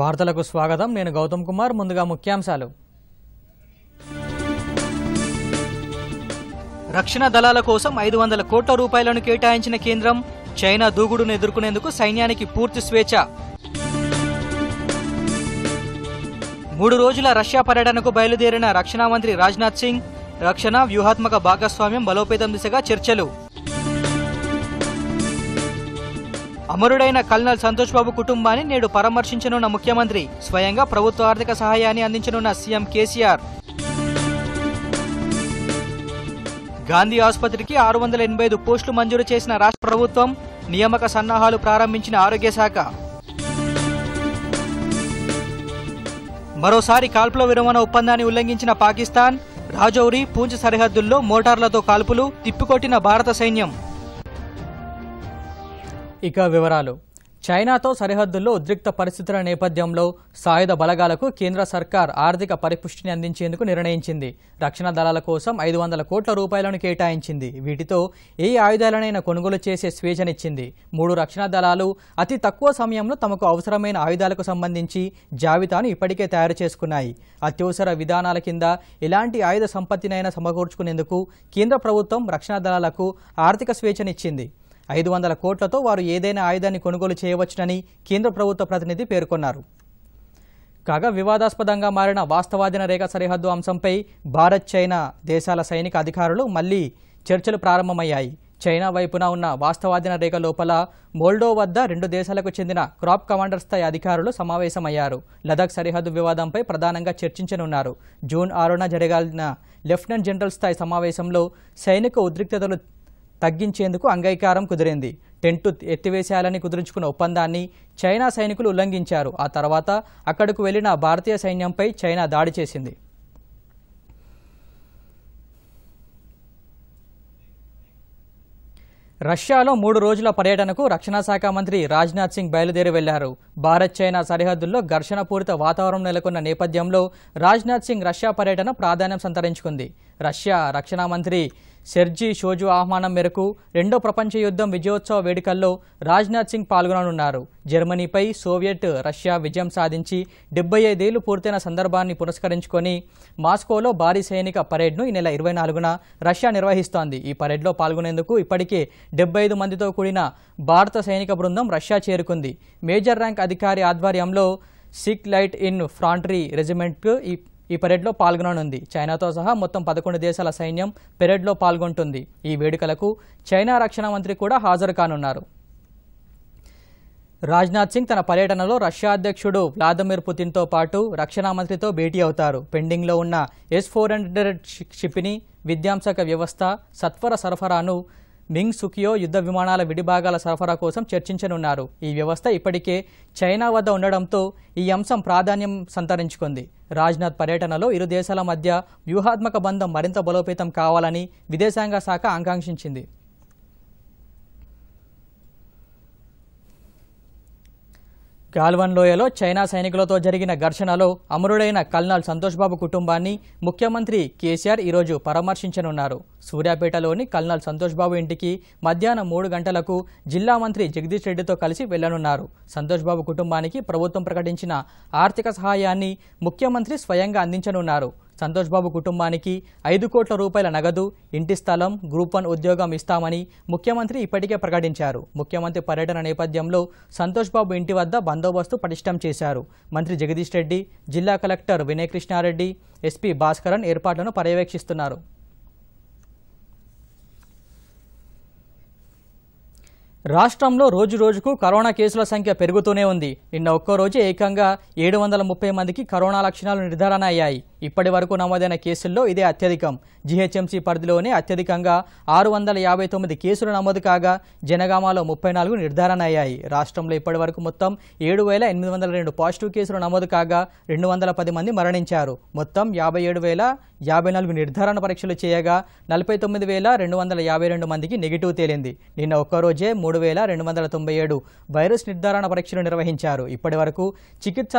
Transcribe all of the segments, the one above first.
వార్తలకు స్వాగతం నేను గౌతమ్ కుమార్ ముందుగా ముఖ్యాంశాలు రక్షణ దళాల కోసం ఐదు వందల కోట్ల రూపాయలను కేటాయించిన కేంద్రం చైనా దూగుడును ఎదుర్కొనేందుకు సైన్యానికి పూర్తి స్వేచ్ఛ మూడు రోజుల రష్యా పర్యటనకు బయలుదేరిన రక్షణ మంత్రి రాజ్నాథ్ సింగ్ రక్షణ వ్యూహాత్మక భాగస్వామ్యం బలోపేతం దిశగా చర్చలు అమరుడైన కల్నల్ సంతోష్ బాబు కుటుంబాన్ని నేడు పరామర్శించనున్న ముఖ్యమంత్రి స్వయంగా ప్రభుత్వ ఆర్థిక సహాయాన్ని అందించనున్న సీఎం కేసీఆర్ గాంధీ ఆసుపత్రికి ఆరు వందల ఎనభై ఐదు పోస్టులు మంజూరు చేసిన రాష్ట్ర ప్రభుత్వం నియామక సన్నాహాలు ప్రారంభించిన ఆరోగ్య శాఖ మరోసారి కాల్పుల విరమణ ఒప్పందాన్ని ఉల్లంఘించిన పాకిస్తాన్ రాజౌరి పూంచ్ సరిహద్దుల్లో మోటార్లతో కాల్పులు తిప్పికొట్టిన భారత సైన్యం ఇక వివరాలు చైనాతో సరిహద్దుల్లో ఉద్రిక్త పరిస్థితుల నేపథ్యంలో సాయుధ బలగాలకు కేంద్ర సర్కార్ ఆర్థిక పరిపుష్టిని అందించేందుకు నిర్ణయించింది రక్షణ దళాల కోసం ఐదు వందల కోట్ల రూపాయలను కేటాయించింది వీటితో ఏ ఆయుధాలనైనా కొనుగోలు చేసే స్వేచ్ఛనిచ్చింది మూడు రక్షణ దళాలు అతి తక్కువ సమయంలో తమకు అవసరమైన ఆయుధాలకు సంబంధించి జాబితాను ఇప్పటికే తయారు చేసుకున్నాయి అత్యవసర విధానాల కింద ఎలాంటి ఆయుధ సంపత్తినైనా సమకూర్చుకునేందుకు కేంద్ర ప్రభుత్వం రక్షణ దళాలకు ఆర్థిక స్వేచ్ఛనిచ్చింది ఐదు వందల కోట్లతో వారు ఏదైనా ఆయుధాన్ని కొనుగోలు చేయవచ్చునని కేంద్ర ప్రభుత్వ ప్రతినిధి పేర్కొన్నారు కాగా వివాదాస్పదంగా మారిన వాస్తవాధీన రేఖ సరిహద్దు అంశంపై భారత్ చైనా దేశాల సైనిక అధికారులు మళ్లీ చర్చలు ప్రారంభమయ్యాయి చైనా వైపున ఉన్న వాస్తవాధీన రేఖ లోపల మోల్డో వద్ద రెండు దేశాలకు చెందిన క్రాప్ కమాండర్ స్థాయి అధికారులు సమావేశమయ్యారు లదాఖ్ సరిహద్దు వివాదంపై ప్రధానంగా చర్చించనున్నారు జూన్ ఆరున జరగాలిన లెఫ్టినెంట్ జనరల్ స్థాయి సమావేశంలో సైనిక ఉద్రిక్తతలు తగ్గించేందుకు అంగీకారం కుదిరింది టెంటు ఎత్తివేశాలని కుదుర్చుకున్న ఒప్పందాన్ని చైనా సైనికులు ఉల్లంఘించారు ఆ తర్వాత అక్కడకు వెళ్లిన భారతీయ సైన్యంపై చైనా దాడి చేసింది రష్యాలో మూడు రోజుల పర్యటనకు రక్షణ శాఖ మంత్రి రాజ్నాథ్ సింగ్ బయలుదేరి వెళ్లారు భారత్ చైనా సరిహద్దుల్లో ఘర్షణపూరిత వాతావరణం నెలకొన్న నేపథ్యంలో రాజ్నాథ్ సింగ్ రష్యా పర్యటన ప్రాధాన్యం సంతరించుకుంది రష్యా రక్షణ మంత్రి సెర్జీ షోజు ఆహ్వానం మేరకు రెండో ప్రపంచ యుద్ధం విజయోత్సవ వేడుకల్లో రాజ్నాథ్ సింగ్ పాల్గొననున్నారు జర్మనీపై సోవియట్ రష్యా విజయం సాధించి డెబ్బై ఐదేళ్లు పూర్తయిన సందర్భాన్ని పురస్కరించుకొని మాస్కోలో భారీ సైనిక పరేడ్ను ఈ నెల ఇరవై నాలుగున రష్యా నిర్వహిస్తోంది ఈ పరేడ్లో పాల్గొనేందుకు ఇప్పటికే డెబ్బై ఐదు మందితో కూడిన భారత సైనిక బృందం రష్యా చేరుకుంది మేజర్ ర్యాంక్ అధికారి ఆధ్వర్యంలో సిక్ లైట్ ఇన్ ఫ్రాంట్రీ రెజిమెంట్కు ఈ ఈ పెరేడ్లో పాల్గొననుంది చైనాతో సహా మొత్తం పదకొండు దేశాల సైన్యం పెరేడ్లో పాల్గొంటుంది ఈ వేడుకలకు చైనా రక్షణ మంత్రి కూడా హాజరు కానున్నారు రాజ్నాథ్ సింగ్ తన పర్యటనలో రష్యా అధ్యక్షుడు వ్లాదిమిర్ పుతిన్తో పాటు రక్షణ మంత్రితో భేటీ అవుతారు పెండింగ్లో ఉన్న ఎస్ ఫోర్ హండ్రెడ్ షిప్ని విద్యాంశక వ్యవస్థ సత్వర సరఫరాను మింగ్ సుకియో యుద్ధ విమానాల విడిభాగాల సరఫరా కోసం చర్చించనున్నారు ఈ వ్యవస్థ ఇప్పటికే చైనా వద్ద ఉండడంతో ఈ అంశం ప్రాధాన్యం సంతరించుకుంది రాజ్నాథ్ పర్యటనలో ఇరు దేశాల మధ్య వ్యూహాత్మక బంధం మరింత బలోపేతం కావాలని విదేశాంగ శాఖ ఆకాంక్షించింది గాల్వన్ లోయలో చైనా సైనికులతో జరిగిన ఘర్షణలో అమరుడైన కల్నాల్ సంతోష్ బాబు కుటుంబాన్ని ముఖ్యమంత్రి కేసీఆర్ ఈరోజు పరామర్శించనున్నారు సూర్యాపేటలోని కల్నాల్ సంతోష్ బాబు ఇంటికి మధ్యాహ్నం మూడు గంటలకు జిల్లా మంత్రి జగదీష్ రెడ్డితో కలిసి వెళ్లనున్నారు సంతోష్ బాబు కుటుంబానికి ప్రభుత్వం ప్రకటించిన ఆర్థిక సహాయాన్ని ముఖ్యమంత్రి స్వయంగా అందించనున్నారు సంతోష్ బాబు కుటుంబానికి ఐదు కోట్ల రూపాయల నగదు ఇంటి స్థలం గ్రూప్ వన్ ఉద్యోగం ఇస్తామని ముఖ్యమంత్రి ఇప్పటికే ప్రకటించారు ముఖ్యమంత్రి పర్యటన నేపథ్యంలో సంతోష్ బాబు ఇంటి వద్ద బందోబస్తు పటిష్టం చేశారు మంత్రి జగదీష్ రెడ్డి జిల్లా కలెక్టర్ వినయ్ కృష్ణారెడ్డి ఎస్పీ భాస్కరన్ ఏర్పాట్లను పర్యవేక్షిస్తున్నారు రాష్ట్రంలో రోజు రోజుకు కరోనా కేసుల సంఖ్య పెరుగుతూనే ఉంది నిన్న ఒక్కో రోజు ఏకంగా ఏడు వందల ముప్పై మందికి కరోనా లక్షణాలు నిర్ధారణ అయ్యాయి ఇప్పటి వరకు నమోదైన కేసుల్లో ఇదే అత్యధికం జీహెచ్ఎంసీ పరిధిలోనే అత్యధికంగా ఆరు వందల యాభై తొమ్మిది కేసులు నమోదు కాగా జనగామాలో ముప్పై నాలుగు నిర్ధారణ అయ్యాయి రాష్ట్రంలో ఇప్పటి వరకు మొత్తం ఏడు వేల ఎనిమిది వందల రెండు పాజిటివ్ కేసులు నమోదు కాగా రెండు వందల పది మంది మరణించారు మొత్తం యాభై ఏడు వేల యాభై నాలుగు నిర్ధారణ పరీక్షలు చేయగా నలభై తొమ్మిది వేల రెండు వందల యాభై రెండు మందికి నెగిటివ్ తేలింది నిన్న ఒక్కరోజే మూడు వేల రెండు వందల తొంభై ఏడు వైరస్ నిర్ధారణ పరీక్షలు నిర్వహించారు ఇప్పటి వరకు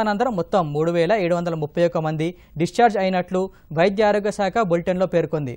అనంతరం మొత్తం మూడు వేల ఏడు వందల ముప్పై ఒక్క మంది డిశ్చార్జ్ డిశ్చార్జ్ అయినట్లు వైద్య ఆరోగ్య శాఖ బులెటిన్లో పేర్కొంది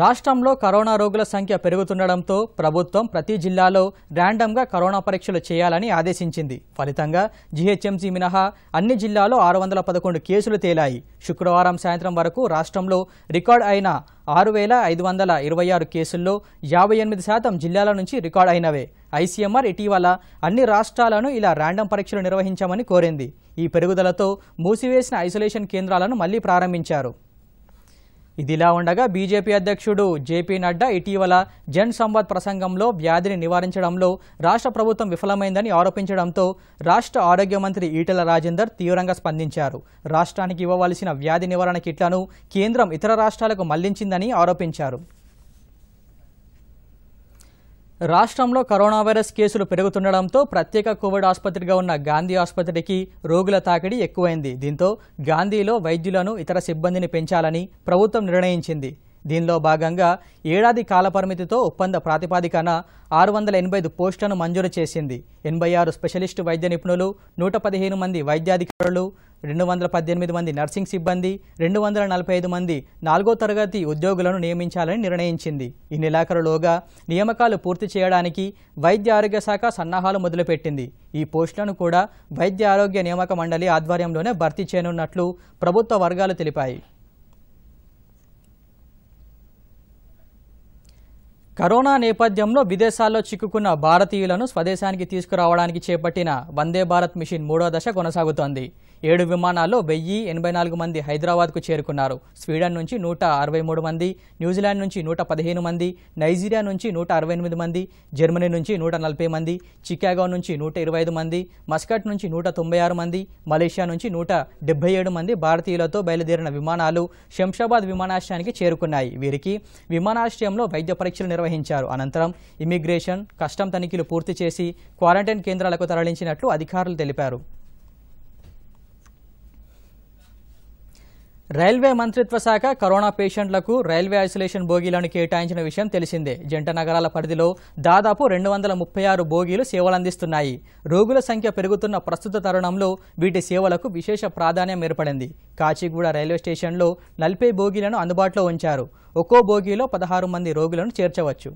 రాష్ట్రంలో కరోనా రోగుల సంఖ్య పెరుగుతుండడంతో ప్రభుత్వం ప్రతి జిల్లాలో ర్యాండమ్గా కరోనా పరీక్షలు చేయాలని ఆదేశించింది ఫలితంగా జీహెచ్ఎంసీ మినహా అన్ని జిల్లాలో ఆరు వందల పదకొండు కేసులు తేలాయి శుక్రవారం సాయంత్రం వరకు రాష్ట్రంలో రికార్డ్ అయిన ఆరు వేల ఐదు వందల ఇరవై ఆరు కేసుల్లో యాభై ఎనిమిది శాతం జిల్లాల నుంచి రికార్డ్ అయినవే ఐసీఎంఆర్ ఇటీవల అన్ని రాష్ట్రాలను ఇలా ర్యాండమ్ పరీక్షలు నిర్వహించామని కోరింది ఈ పెరుగుదలతో మూసివేసిన ఐసోలేషన్ కేంద్రాలను మళ్లీ ప్రారంభించారు ఇదిలా ఉండగా బీజేపీ అధ్యక్షుడు జేపీ నడ్డా ఇటీవల జన్ సంవాద్ ప్రసంగంలో వ్యాధిని నివారించడంలో రాష్ట్ర ప్రభుత్వం విఫలమైందని ఆరోపించడంతో రాష్ట్ర ఆరోగ్య మంత్రి ఈటెల రాజేందర్ తీవ్రంగా స్పందించారు రాష్ట్రానికి ఇవ్వవలసిన వ్యాధి నివారణ కిట్లను కేంద్రం ఇతర రాష్ట్రాలకు మళ్లించిందని ఆరోపించారు రాష్ట్రంలో కరోనా వైరస్ కేసులు పెరుగుతుండడంతో ప్రత్యేక కోవిడ్ ఆసుపత్రిగా ఉన్న గాంధీ ఆసుపత్రికి రోగుల తాకిడి ఎక్కువైంది దీంతో గాంధీలో వైద్యులను ఇతర సిబ్బందిని పెంచాలని ప్రభుత్వం నిర్ణయించింది దీనిలో భాగంగా ఏడాది కాలపరిమితితో ఒప్పంద ప్రాతిపాదికన ఆరు వందల ఎనభై ఐదు పోస్టులను మంజూరు చేసింది ఎనభై ఆరు స్పెషలిస్టు వైద్య నిపుణులు నూట పదిహేను మంది వైద్యాధికారులు రెండు వందల పద్దెనిమిది మంది నర్సింగ్ సిబ్బంది రెండు వందల నలభై ఐదు మంది నాలుగో తరగతి ఉద్యోగులను నియమించాలని నిర్ణయించింది ఈ నెలాఖరులోగా నియామకాలు పూర్తి చేయడానికి వైద్య ఆరోగ్య శాఖ సన్నాహాలు మొదలుపెట్టింది ఈ పోస్టులను కూడా వైద్య ఆరోగ్య నియామక మండలి ఆధ్వర్యంలోనే భర్తీ చేయనున్నట్లు ప్రభుత్వ వర్గాలు తెలిపాయి కరోనా నేపథ్యంలో విదేశాల్లో చిక్కుకున్న భారతీయులను స్వదేశానికి తీసుకురావడానికి చేపట్టిన వందే భారత్ మిషన్ మూడో దశ కొనసాగుతోంది ఏడు విమానాల్లో వెయ్యి ఎనభై నాలుగు మంది హైదరాబాద్కు చేరుకున్నారు స్వీడన్ నుంచి నూట అరవై మూడు మంది న్యూజిలాండ్ నుంచి నూట పదిహేను మంది నైజీరియా నుంచి నూట అరవై ఎనిమిది మంది జర్మనీ నుంచి నూట నలభై మంది చికాగో నుంచి నూట ఇరవై ఐదు మంది మస్కట్ నుంచి నూట తొంభై ఆరు మంది మలేషియా నుంచి నూట డెబ్బై ఏడు మంది భారతీయులతో బయలుదేరిన విమానాలు శంషాబాద్ విమానాశ్రయానికి చేరుకున్నాయి వీరికి విమానాశ్రయంలో వైద్య పరీక్షలు నిర్వహించారు అనంతరం ఇమిగ్రేషన్ కస్టమ్ తనిఖీలు పూర్తి చేసి క్వారంటైన్ కేంద్రాలకు తరలించినట్లు అధికారులు తెలిపారు రైల్వే మంత్రిత్వ శాఖ కరోనా పేషెంట్లకు రైల్వే ఐసోలేషన్ బోగీలను కేటాయించిన విషయం తెలిసిందే జంట నగరాల పరిధిలో దాదాపు రెండు వందల ముప్పై ఆరు బోగీలు సేవలందిస్తున్నాయి రోగుల సంఖ్య పెరుగుతున్న ప్రస్తుత తరుణంలో వీటి సేవలకు విశేష ప్రాధాన్యం ఏర్పడింది కాచిగూడ రైల్వే స్టేషన్లో నలభై బోగీలను అందుబాటులో ఉంచారు ఒక్కో బోగీలో పదహారు మంది రోగులను చేర్చవచ్చు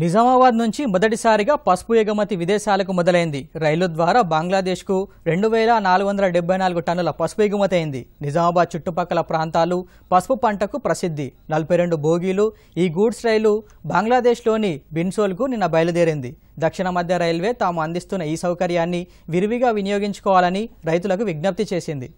నిజామాబాద్ నుంచి మొదటిసారిగా పసుపు ఎగుమతి విదేశాలకు మొదలైంది రైలు ద్వారా బంగ్లాదేశ్కు రెండు వేల నాలుగు వందల డెబ్బై నాలుగు టన్నుల పసుపు ఎగుమతి అయింది నిజామాబాద్ చుట్టుపక్కల ప్రాంతాలు పసుపు పంటకు ప్రసిద్ధి నలభై రెండు బోగీలు ఈ గూడ్స్ రైలు బంగ్లాదేశ్లోని బిన్సోల్కు నిన్న బయలుదేరింది దక్షిణ మధ్య రైల్వే తాము అందిస్తున్న ఈ సౌకర్యాన్ని విరివిగా వినియోగించుకోవాలని రైతులకు విజ్ఞప్తి చేసింది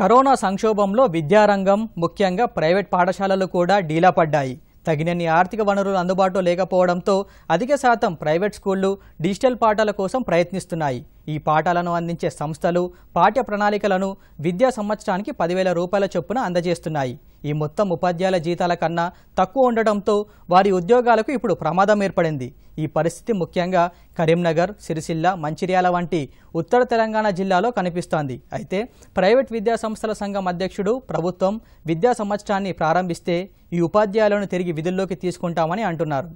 కరోనా సంక్షోభంలో విద్యారంగం ముఖ్యంగా ప్రైవేట్ పాఠశాలలు కూడా డీలా పడ్డాయి తగినన్ని ఆర్థిక వనరులు అందుబాటులో లేకపోవడంతో అధిక శాతం ప్రైవేట్ స్కూళ్లు డిజిటల్ పాఠాల కోసం ప్రయత్నిస్తున్నాయి ఈ పాఠాలను అందించే సంస్థలు పాఠ్య ప్రణాళికలను విద్యా సంవత్సరానికి పదివేల రూపాయల చొప్పున అందజేస్తున్నాయి ఈ మొత్తం ఉపాధ్యాయుల జీతాల కన్నా తక్కువ ఉండటంతో వారి ఉద్యోగాలకు ఇప్పుడు ప్రమాదం ఏర్పడింది ఈ పరిస్థితి ముఖ్యంగా కరీంనగర్ సిరిసిల్ల మంచిర్యాల వంటి ఉత్తర తెలంగాణ జిల్లాలో కనిపిస్తోంది అయితే ప్రైవేట్ విద్యాసంస్థల సంఘం అధ్యక్షుడు ప్రభుత్వం విద్యా సంవత్సరాన్ని ప్రారంభిస్తే ఈ ఉపాధ్యాయులను తిరిగి విధుల్లోకి తీసుకుంటామని అంటున్నారు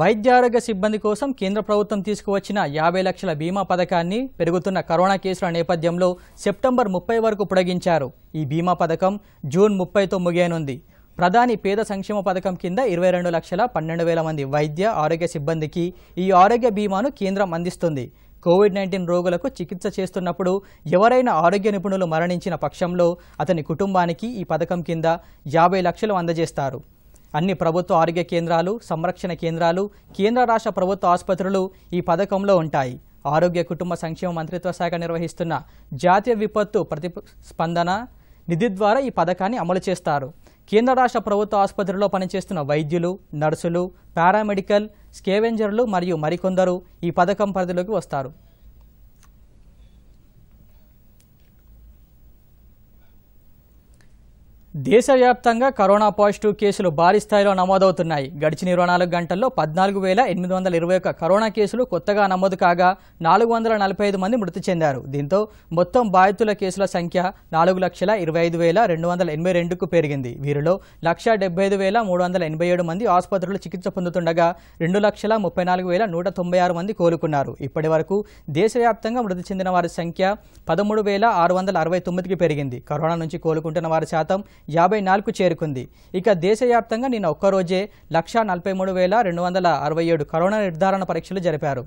వైద్యారోగ్య సిబ్బంది కోసం కేంద్ర ప్రభుత్వం తీసుకువచ్చిన యాభై లక్షల బీమా పథకాన్ని పెరుగుతున్న కరోనా కేసుల నేపథ్యంలో సెప్టెంబర్ ముప్పై వరకు పొడిగించారు ఈ బీమా పథకం జూన్ ముప్పైతో ముగియనుంది ప్రధాని పేద సంక్షేమ పథకం కింద ఇరవై రెండు లక్షల పన్నెండు వేల మంది వైద్య ఆరోగ్య సిబ్బందికి ఈ ఆరోగ్య బీమాను కేంద్రం అందిస్తుంది కోవిడ్ నైన్టీన్ రోగులకు చికిత్స చేస్తున్నప్పుడు ఎవరైనా ఆరోగ్య నిపుణులు మరణించిన పక్షంలో అతని కుటుంబానికి ఈ పథకం కింద యాభై లక్షలు అందజేస్తారు అన్ని ప్రభుత్వ ఆరోగ్య కేంద్రాలు సంరక్షణ కేంద్రాలు కేంద్ర రాష్ట్ర ప్రభుత్వ ఆసుపత్రులు ఈ పథకంలో ఉంటాయి ఆరోగ్య కుటుంబ సంక్షేమ మంత్రిత్వ శాఖ నిర్వహిస్తున్న జాతీయ విపత్తు ప్రతిస్పందన నిధి ద్వారా ఈ పథకాన్ని అమలు చేస్తారు కేంద్ర రాష్ట్ర ప్రభుత్వ ఆసుపత్రిలో పనిచేస్తున్న వైద్యులు నర్సులు పారామెడికల్ స్కేవెంజర్లు మరియు మరికొందరు ఈ పథకం పరిధిలోకి వస్తారు దేశవ్యాప్తంగా కరోనా పాజిటివ్ కేసులు భారీ స్థాయిలో నమోదవుతున్నాయి గడిచిన ఇరవై నాలుగు గంటల్లో పద్నాలుగు వేల ఎనిమిది వందల ఇరవై ఒక్క కరోనా కేసులు కొత్తగా నమోదు కాగా నాలుగు వందల నలభై ఐదు మంది మృతి చెందారు దీంతో మొత్తం బాధితుల కేసుల సంఖ్య నాలుగు లక్షల ఇరవై ఐదు వేల రెండు వందల ఎనభై రెండుకు పెరిగింది వీరిలో లక్ష డెబ్బై ఐదు వేల మూడు వందల ఎనభై ఏడు మంది ఆసుపత్రులు చికిత్స పొందుతుండగా రెండు లక్షల ముప్పై నాలుగు వేల నూట తొంభై ఆరు మంది కోలుకున్నారు ఇప్పటి వరకు దేశవ్యాప్తంగా మృతి చెందిన వారి సంఖ్య పదమూడు వేల ఆరు వందల అరవై తొమ్మిదికి పెరిగింది కరోనా నుంచి కోలుకుంటున్న వారి శాతం యాభై నాలుగు చేరుకుంది ఇక దేశవ్యాప్తంగా నిన్న ఒక్కరోజే లక్షా నలభై మూడు వేల రెండు వందల అరవై ఏడు కరోనా నిర్ధారణ పరీక్షలు జరిపారు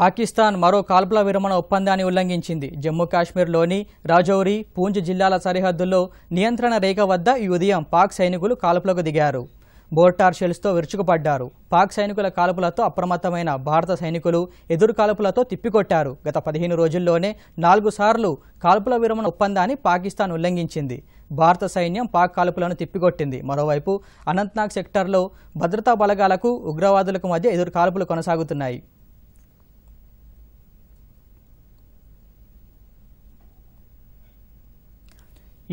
పాకిస్తాన్ మరో కాల్పుల విరమణ ఒప్పందాన్ని ఉల్లంఘించింది జమ్మూ కాశ్మీర్లోని రాజౌరి పూంజ్ జిల్లాల సరిహద్దుల్లో నియంత్రణ రేఖ వద్ద ఈ ఉదయం పాక్ సైనికులు కాల్పులకు దిగారు మోర్టార్ షెల్స్తో విరుచుకుపడ్డారు పాక్ సైనికుల కాల్పులతో అప్రమత్తమైన భారత సైనికులు ఎదురు కాల్పులతో తిప్పికొట్టారు గత పదిహేను రోజుల్లోనే నాలుగు సార్లు కాల్పుల విరమణ ఒప్పందాన్ని పాకిస్తాన్ ఉల్లంఘించింది భారత సైన్యం పాక్ కాల్పులను తిప్పికొట్టింది మరోవైపు అనంతనాగ్ సెక్టార్లో భద్రతా బలగాలకు ఉగ్రవాదులకు మధ్య ఎదురు కాల్పులు కొనసాగుతున్నాయి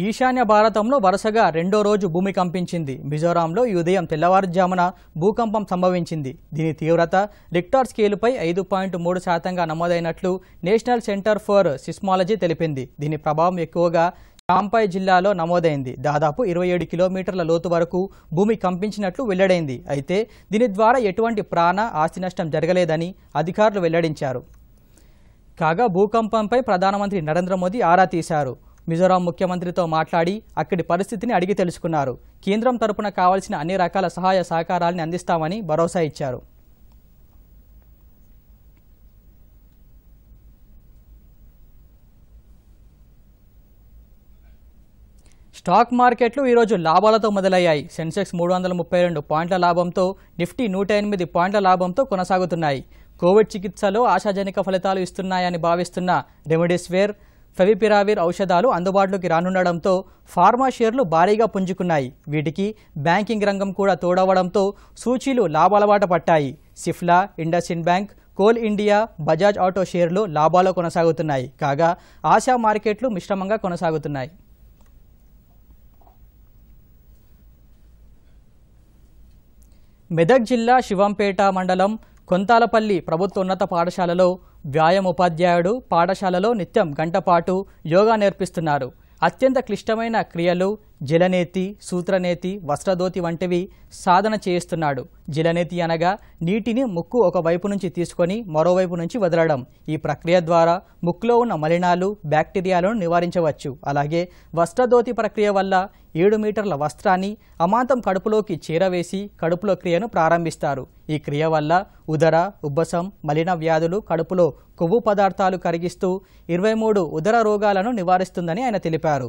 ఈశాన్య భారతంలో వరుసగా రెండో రోజు భూమి కంపించింది మిజోరాంలో ఈ ఉదయం తెల్లవారుజామున భూకంపం సంభవించింది దీని తీవ్రత రిక్టార్ స్కేలుపై ఐదు పాయింట్ మూడు శాతంగా నమోదైనట్లు నేషనల్ సెంటర్ ఫర్ సిస్మాలజీ తెలిపింది దీని ప్రభావం ఎక్కువగా చాంపాయ్ జిల్లాలో నమోదైంది దాదాపు ఇరవై ఏడు కిలోమీటర్ల లోతు వరకు భూమి కంపించినట్లు వెల్లడైంది అయితే దీని ద్వారా ఎటువంటి ప్రాణ ఆస్తి నష్టం జరగలేదని అధికారులు వెల్లడించారు కాగా భూకంపంపై ప్రధానమంత్రి నరేంద్ర మోదీ ఆరా తీశారు మిజోరాం ముఖ్యమంత్రితో మాట్లాడి అక్కడి పరిస్థితిని అడిగి తెలుసుకున్నారు కేంద్రం తరపున కావాల్సిన అన్ని రకాల సహాయ సహకారాలను అందిస్తామని భరోసా ఇచ్చారు స్టాక్ మార్కెట్లు ఈరోజు లాభాలతో మొదలయ్యాయి సెన్సెక్స్ మూడు వందల ముప్పై రెండు పాయింట్ల లాభంతో నిఫ్టీ నూట ఎనిమిది పాయింట్ల లాభంతో కొనసాగుతున్నాయి కోవిడ్ చికిత్సలో ఆశాజనక ఫలితాలు ఇస్తున్నాయని భావిస్తున్న రెమెడీస్వేర్ ఫెవిపిరావిర్ ఔషధాలు అందుబాటులోకి రానుండడంతో ఫార్మా షేర్లు భారీగా పుంజుకున్నాయి వీటికి బ్యాంకింగ్ రంగం కూడా తోడవడంతో సూచీలు లాభాలవాట పట్టాయి సిఫ్లా ఇండస్ఇండ్ బ్యాంక్ కోల్ ఇండియా బజాజ్ ఆటో షేర్లు లాభాలు కొనసాగుతున్నాయి కాగా ఆశా మార్కెట్లు మిశ్రమంగా కొనసాగుతున్నాయి మెదక్ జిల్లా శివంపేట మండలం కొంతాలపల్లి ప్రభుత్వ ఉన్నత పాఠశాలలో వ్యాయామోపాధ్యాయుడు పాఠశాలలో నిత్యం గంటపాటు యోగా నేర్పిస్తున్నారు అత్యంత క్లిష్టమైన క్రియలు జలనేతి సూత్రనేతి వస్త్రధోతి వంటివి సాధన చేయిస్తున్నాడు జలనేతి అనగా నీటిని ముక్కు ఒక వైపు నుంచి తీసుకొని మరోవైపు నుంచి వదలడం ఈ ప్రక్రియ ద్వారా ముక్కులో ఉన్న మలినాలు బ్యాక్టీరియాలను నివారించవచ్చు అలాగే వస్త్రధోతి ప్రక్రియ వల్ల ఏడు మీటర్ల వస్త్రాన్ని అమాంతం కడుపులోకి చేరవేసి కడుపులో క్రియను ప్రారంభిస్తారు ఈ క్రియ వల్ల ఉదర ఉబ్బసం మలిన వ్యాధులు కడుపులో కొవ్వు పదార్థాలు కరిగిస్తూ ఇరవై మూడు ఉదర రోగాలను నివారిస్తుందని ఆయన తెలిపారు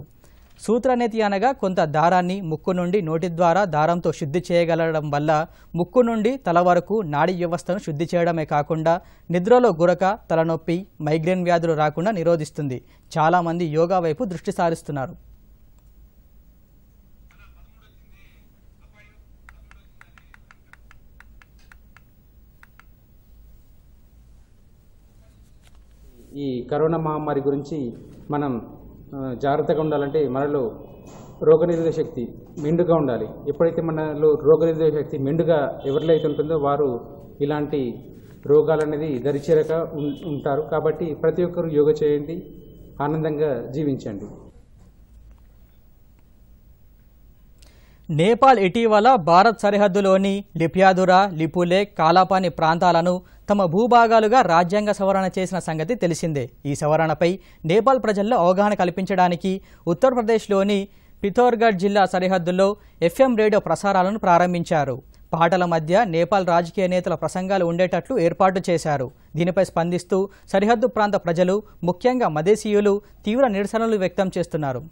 సూత్రనేతి అనగా కొంత దారాన్ని ముక్కు నుండి నోటి ద్వారా దారంతో శుద్ధి చేయగలడం వల్ల ముక్కు నుండి తల వరకు నాడీ వ్యవస్థను శుద్ధి చేయడమే కాకుండా నిద్రలో గురక తలనొప్పి మైగ్రేన్ వ్యాధులు రాకుండా నిరోధిస్తుంది చాలామంది యోగా వైపు దృష్టి సారిస్తున్నారు ఈ కరోనా మహమ్మారి గురించి మనం జాగ్రత్తగా ఉండాలంటే మనలో రోగనిరోధక శక్తి మెండుగా ఉండాలి ఎప్పుడైతే మనలో రోగనిరోధక శక్తి మెండుగా ఎవరిలో అయితే ఉంటుందో వారు ఇలాంటి రోగాలు అనేది దరిచేరక ఉంటారు కాబట్టి ప్రతి ఒక్కరు యోగ చేయండి ఆనందంగా జీవించండి నేపాల్ ఇటీవల భారత్ సరిహద్దులోని లిపియాదురా లిపులే కాలాపాని ప్రాంతాలను తమ భూభాగాలుగా రాజ్యాంగ సవరణ చేసిన సంగతి తెలిసిందే ఈ సవరణపై నేపాల్ ప్రజల్లో అవగాహన కల్పించడానికి ఉత్తరప్రదేశ్లోని పిథోర్గఢ్ జిల్లా సరిహద్దుల్లో ఎఫ్ఎం రేడియో ప్రసారాలను ప్రారంభించారు పాటల మధ్య నేపాల్ రాజకీయ నేతల ప్రసంగాలు ఉండేటట్లు ఏర్పాటు చేశారు దీనిపై స్పందిస్తూ సరిహద్దు ప్రాంత ప్రజలు ముఖ్యంగా మదేశీయులు తీవ్ర నిరసనలు వ్యక్తం చేస్తున్నారు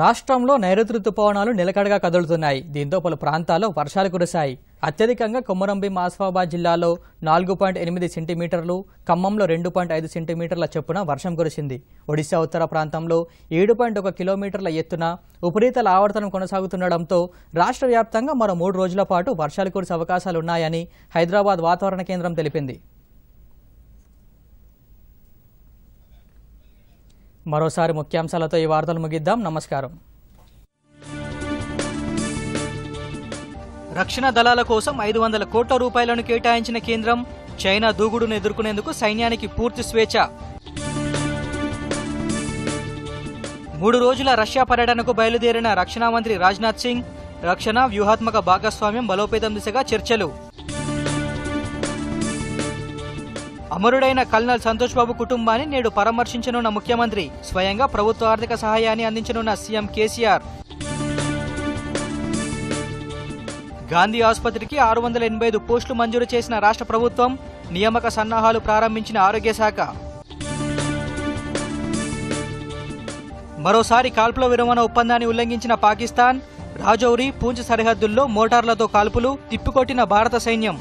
రాష్ట్రంలో నైరుతి రుతుపవనాలు నిలకడగా కదులుతున్నాయి దీంతో పలు ప్రాంతాల్లో వర్షాలు కురిశాయి అత్యధికంగా కొమరంభీం ఆసిఫాబాద్ జిల్లాలో నాలుగు పాయింట్ ఎనిమిది సెంటీమీటర్లు ఖమ్మంలో రెండు పాయింట్ ఐదు సెంటీమీటర్ల చొప్పున వర్షం కురిసింది ఒడిశా ఉత్తర ప్రాంతంలో ఏడు పాయింట్ ఒక కిలోమీటర్ల ఎత్తున ఉపరీతల ఆవర్తనం కొనసాగుతుండడంతో రాష్ట్ర వ్యాప్తంగా మరో మూడు రోజుల పాటు వర్షాలు కురిసే అవకాశాలున్నాయని హైదరాబాద్ వాతావరణ కేంద్రం తెలిపింది మరోసారి ముఖ్యాంశాలతో ఈ వార్తలు ముగిద్దాం నమస్కారం రక్షణ దళాల కోసం ఐదు వందల కోట్ల రూపాయలను కేటాయించిన కేంద్రం చైనా దూగుడును ఎదుర్కొనేందుకు సైన్యానికి పూర్తి స్వేచ్ఛ మూడు రోజుల రష్యా పర్యటనకు బయలుదేరిన రక్షణ మంత్రి రాజ్నాథ్ సింగ్ రక్షణ వ్యూహాత్మక భాగస్వామ్యం బలోపేతం దిశగా చర్చలు అమరుడైన కల్నల్ సంతోష్ బాబు కుటుంబాన్ని నేడు పరామర్శించనున్న ముఖ్యమంత్రి స్వయంగా ప్రభుత్వ ఆర్థిక సహాయాన్ని అందించనున్న సీఎం కేసీఆర్ గాంధీ ఆసుపత్రికి ఆరు వందల ఎనభై ఐదు పోస్టులు మంజూరు చేసిన రాష్ట్ర ప్రభుత్వం నియామక సన్నాహాలు ప్రారంభించిన ఆరోగ్య శాఖ మరోసారి కాల్పుల విరమణ ఒప్పందాన్ని ఉల్లంఘించిన పాకిస్తాన్ రాజౌరి పూంచ్ సరిహద్దుల్లో మోటార్లతో కాల్పులు తిప్పికొట్టిన భారత సైన్యం